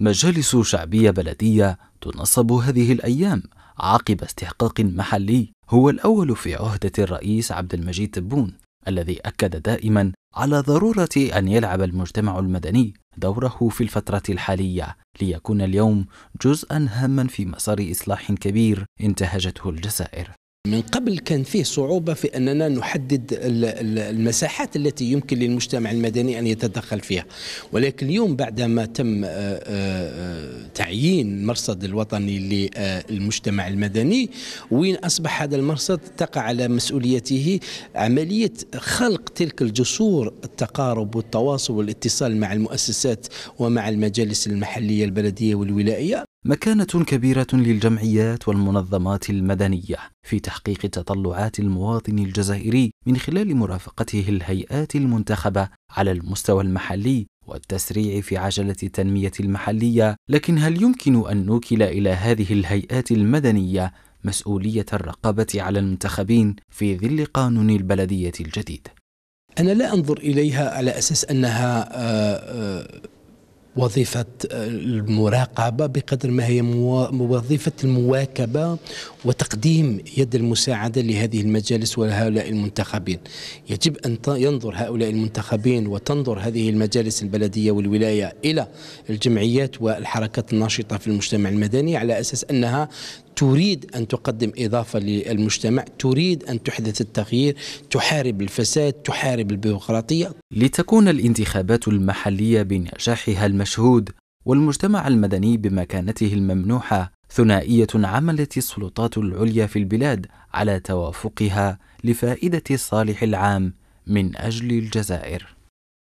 مجالس شعبية بلدية تنصب هذه الأيام عقب استحقاق محلي هو الأول في عهدة الرئيس عبد المجيد تبون الذي أكد دائما على ضرورة أن يلعب المجتمع المدني دوره في الفترة الحالية ليكون اليوم جزءا هاما في مسار إصلاح كبير انتهجته الجزائر من قبل كان فيه صعوبة في أننا نحدد المساحات التي يمكن للمجتمع المدني أن يتدخل فيها ولكن اليوم بعدما تم آه، آه، تعيين المرصد الوطني للمجتمع المدني وين أصبح هذا المرصد تقع على مسؤوليته عملية خلق تلك الجسور التقارب والتواصل والاتصال مع المؤسسات ومع المجالس المحلية البلدية والولائية مكانة كبيرة للجمعيات والمنظمات المدنية في تحقيق تطلعات المواطن الجزائري من خلال مرافقته الهيئات المنتخبة على المستوى المحلي والتسريع في عجلة التنمية المحلية، لكن هل يمكن أن نوكل إلى هذه الهيئات المدنية مسؤولية الرقابة على المنتخبين في ظل قانون البلدية الجديد؟ أنا لا أنظر إليها على أساس أنها آه، آه، وظيفة المراقبة بقدر ما هي وظيفة المواكبة وتقديم يد المساعدة لهذه المجالس ولهؤلاء المنتخبين يجب أن ينظر هؤلاء المنتخبين وتنظر هذه المجالس البلدية والولاية إلى الجمعيات والحركات الناشطة في المجتمع المدني على أساس أنها تريد أن تقدم إضافة للمجتمع تريد أن تحدث التغيير تحارب الفساد تحارب البيروقراطية لتكون الانتخابات المحلية بنجاحها المشهود والمجتمع المدني بمكانته الممنوحة ثنائية عملت السلطات العليا في البلاد على توافقها لفائدة الصالح العام من أجل الجزائر